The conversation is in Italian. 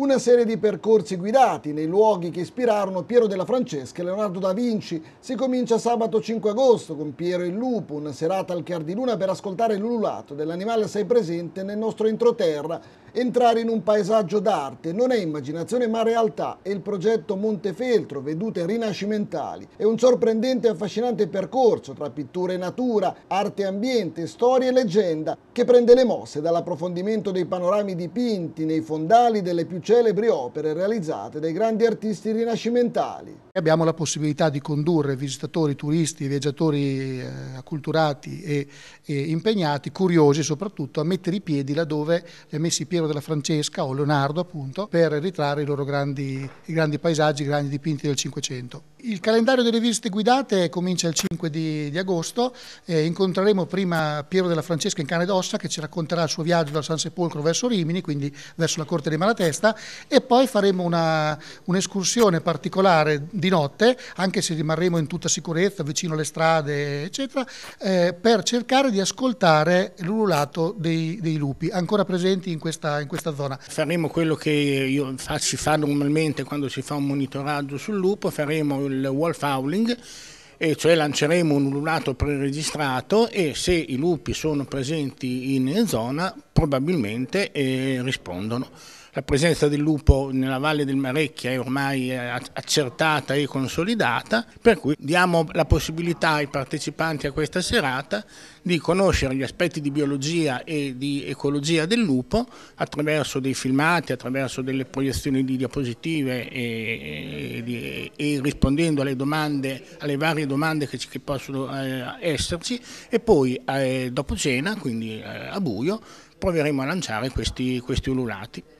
una serie di percorsi guidati nei luoghi che ispirarono Piero della Francesca e Leonardo da Vinci. Si comincia sabato 5 agosto con Piero il Lupo, una serata al chiar di luna per ascoltare l'ululato dell'animale assai presente nel nostro introterra. Entrare in un paesaggio d'arte non è immaginazione ma realtà e il progetto Montefeltro, vedute rinascimentali, è un sorprendente e affascinante percorso tra pittura e natura, arte e ambiente, storia e leggenda che prende le mosse dall'approfondimento dei panorami dipinti nei fondali delle più celebri opere realizzate dai grandi artisti rinascimentali. Abbiamo la possibilità di condurre visitatori, turisti, viaggiatori eh, acculturati e, e impegnati, curiosi soprattutto, a mettere i piedi laddove li ha messi Piero della Francesca o Leonardo appunto, per ritrarre i loro grandi, i grandi paesaggi, i grandi dipinti del Cinquecento. Il calendario delle visite guidate comincia il 5 di, di agosto, eh, incontreremo prima Piero della Francesca in Cane d'Ossa che ci racconterà il suo viaggio da San Sepolcro verso Rimini, quindi verso la corte dei Malatesta e poi faremo un'escursione particolare di notte, anche se rimarremo in tutta sicurezza vicino alle strade eccetera, eh, per cercare di ascoltare l'ululato dei, dei, lupi ancora presenti in questa, in questa zona. Faremo quello che si fa normalmente quando si fa un monitoraggio sul lupo, faremo sul wolf howling e cioè lanceremo un ululato preregistrato e se i lupi sono presenti in zona probabilmente eh, rispondono la presenza del lupo nella valle del Marecchia è ormai eh, accertata e consolidata, per cui diamo la possibilità ai partecipanti a questa serata di conoscere gli aspetti di biologia e di ecologia del lupo attraverso dei filmati, attraverso delle proiezioni di diapositive e, e, e rispondendo alle domande, alle varie domande che, che possono eh, esserci e poi eh, dopo cena, quindi eh, a buio, proveremo a lanciare questi, questi ululati.